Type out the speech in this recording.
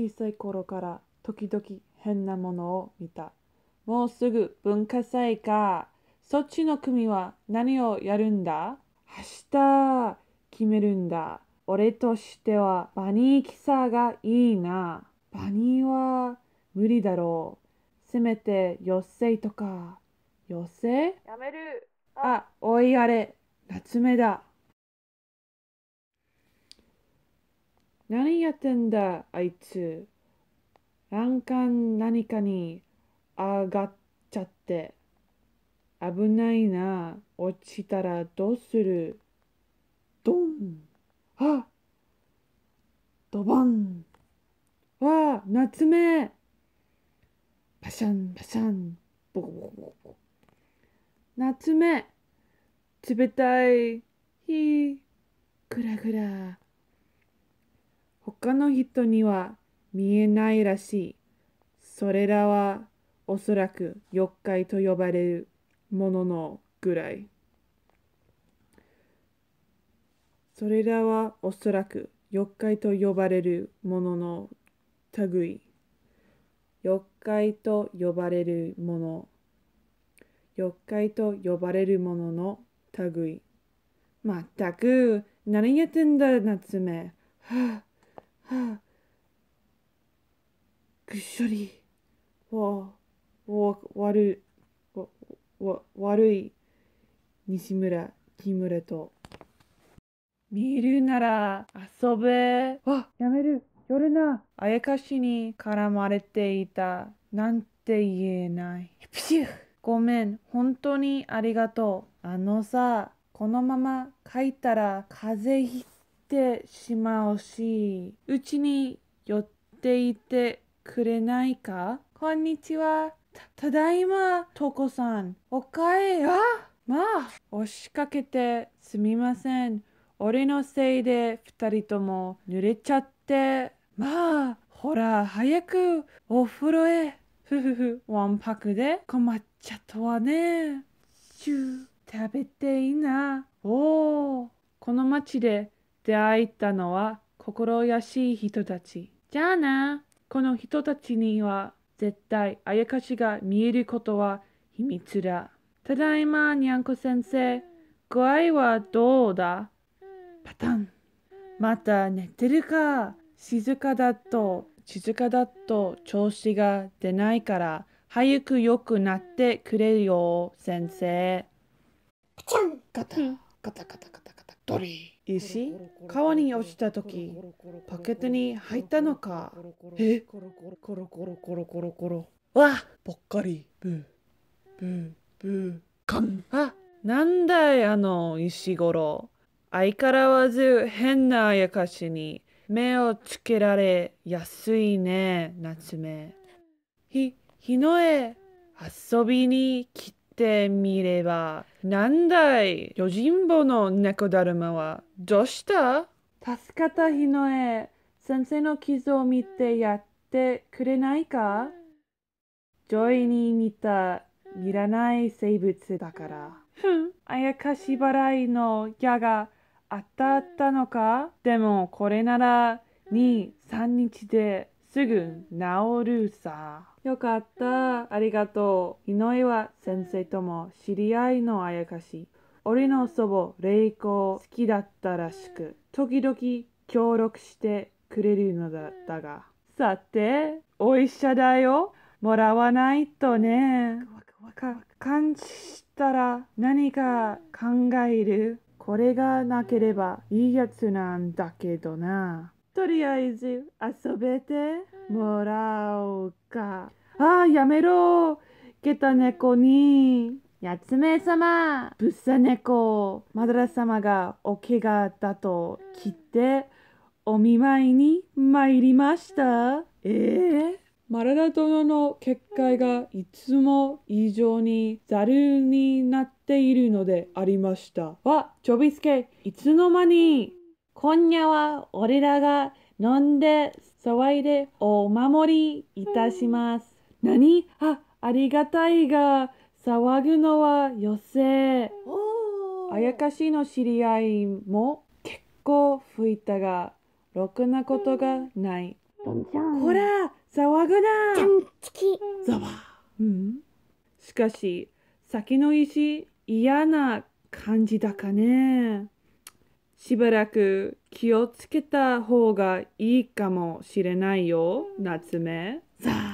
小さい頃から時々変なものを見た。もうすぐ文化祭か。そっちの組は何をやるんだ明日決めるんだ。俺としてはバニーキサーがいいな。バニーは無理だろう。せめて寄せとか。寄せやめる。あ、おいあれ。夏目だ。何やってんだ、あいつ。欄干何かに上がっちゃって。危ないな。落ちたらどうするドンあドバンわあ夏目パシャンパシャンボコボコボコ夏目冷たい日ぐらぐら他の人には見えないらしい。それらはおそらく妖怪と呼ばれるもののぐらい。それらはおそらく妖怪と呼ばれるものの類。妖怪と呼ばれるもの。妖怪と呼ばれるものの類。まったく、何やってんだ、夏目。はあっしゃり。わあ、わ、悪い、わ、わ、悪い西村、木村と。見るなら遊べ。あやめる、寄るな。あやかしに絡まれていた。なんて言えない。プシュごめん、本当にありがとう。あのさ、このまま書いたら風邪ひってしまうし、うちに寄っていてくれないかこんにちは。ただいま、とこさん。おかえあまあ、押しかけてすみません。俺のせいで二人とも濡れちゃって。まあ、ほら、早くお風呂へ。ふふふ、わんぱくで困っちゃったわね。シュ食べていいな。おお。この町で出会えたのは心優しい人たち。じゃあな。この人たちには絶対あやかしが見えることは秘密だ。ただいま、にゃんこ先生。具合はどうだパタン。また寝てるか。静かだと、静かだと調子が出ないから、早く良くなってくれよ、先生。パチンガタガタガタガタガタドリー。石川に落ちた時パケットに入ったのかえコロコロコロコロコロコロコロわぽっかりブーブーブーカンあなんだいあの石五ろ相変わらず変なあやかしに目をつけられやすいね夏目ひ日の絵遊びに来てみれば、なんだい、巨人坊の猫だるまは、どうした助かった日の絵、先生の傷を見てやってくれないかジョイに似た、いらない生物だから。ふん、あやかし払いの矢が当たったのかでもこれなら2、3日ですぐ治るさ。よかった。ありがとう。井上は先生とも知り合いのあやかし。俺の祖母、玲子好きだったらしく、時々協力してくれるのだったが。さて、お医者だよ。もらわないとね。感知したら何か考える。これがなければいいやつなんだけどな。とりあえず遊べてもらおうか。ああ、やめろけた猫に、八つめ様、ブッサ猫、マドラ様がお怪我だときって、お見舞いに参りました。えー、マララ殿の結界がいつも異常にざるになっているのでありました。わ、ちょびすけ、いつの間に今夜は俺らが飲んで騒いでお守りいたします。何あありがたいが騒ぐのは余生あやかしの知り合いも結構吹いたがろくなことがない、うん、ほら騒ぐなざわ、うん、しかし先の石嫌な感じだかねしばらく気をつけた方がいいかもしれないよ夏目さあ